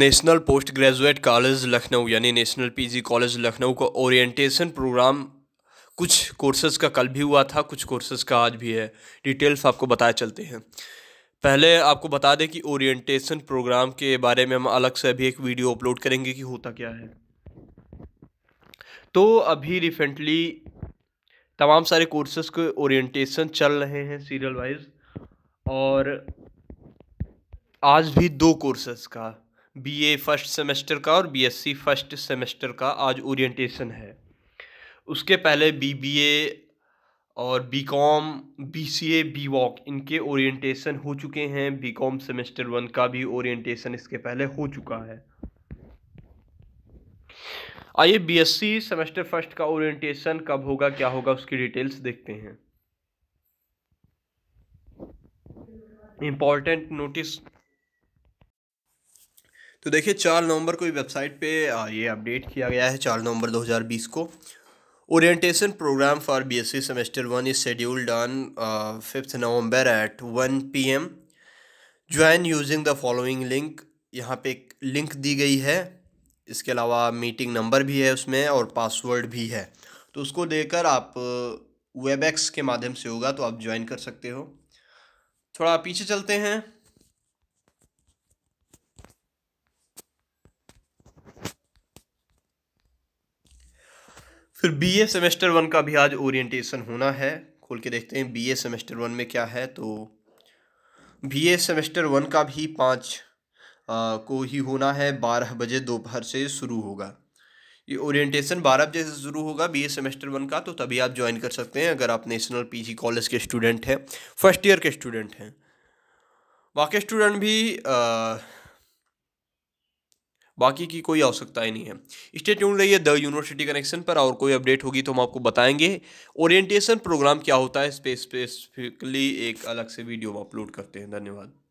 national post graduate college Lucknow यानी national PG college Lucknow का orientation programme कुछ कोर्सेज़ का कल भी हुआ था कुछ कोर्सेज़ का आज भी है डिटेल्स आपको बताए चलते हैं पहले आपको बता दें कि ओरिएंटेशन प्रोग्राम के बारे में हम अलग से अभी एक वीडियो अपलोड करेंगे कि होता क्या है तो अभी रिसेंटली तमाम सारे कोर्सेज़ के ओरिएंटेशन चल रहे हैं सीरियल वाइज और आज भी दो कोर्सेज़ का बीए फर्स्ट सेमेस्टर का और बीएससी फर्स्ट सेमेस्टर का आज ओरिएंटेशन है उसके पहले बीबीए और बीकॉम बीसीए बीवॉक इनके ओरिएंटेशन हो चुके हैं बीकॉम सेमेस्टर वन का भी ओरिएंटेशन इसके पहले हो चुका है आइए बीएससी सेमेस्टर फर्स्ट का ओरिएंटेशन कब होगा क्या होगा उसकी डिटेल्स देखते हैं इम्पॉर्टेंट नोटिस तो देखिए चार नवंबर को वेबसाइट पे ये अपडेट किया गया है चार नवंबर 2020 को orientation programme for BSc semester one is scheduled on fifth November at one PM join using the following link यहाँ पे एक लिंक दी गई है इसके अलावा मीटिंग नंबर भी है उसमें और पासवर्ड भी है तो उसको देकर आप वेब के माध्यम से होगा तो आप ज्वाइन कर सकते हो थोड़ा पीछे चलते हैं फिर बीए सेमेस्टर वन का भी आज ओरिएंटेशन होना है खोल के देखते हैं बीए सेमेस्टर वन में क्या है तो बीए सेमेस्टर वन का भी पाँच को ही होना है बारह बजे दोपहर से शुरू होगा ये ओरिएंटेशन बारह बजे से शुरू होगा बीए सेमेस्टर वन का तो तभी आप ज्वाइन कर सकते हैं अगर आप नेशनल पीजी कॉलेज के स्टूडेंट हैं फर्स्ट ईयर के स्टूडेंट हैं बाकी स्टूडेंट भी आ, बाकी की कोई आवश्यकता ही नहीं है स्टेट रही है द यूनिवर्सिटी कनेक्शन पर और कोई अपडेट होगी तो हम आपको बताएंगे ओरिएंटेशन प्रोग्राम क्या होता है स्पेसिफिकली एक अलग से वीडियो हम अपलोड करते हैं धन्यवाद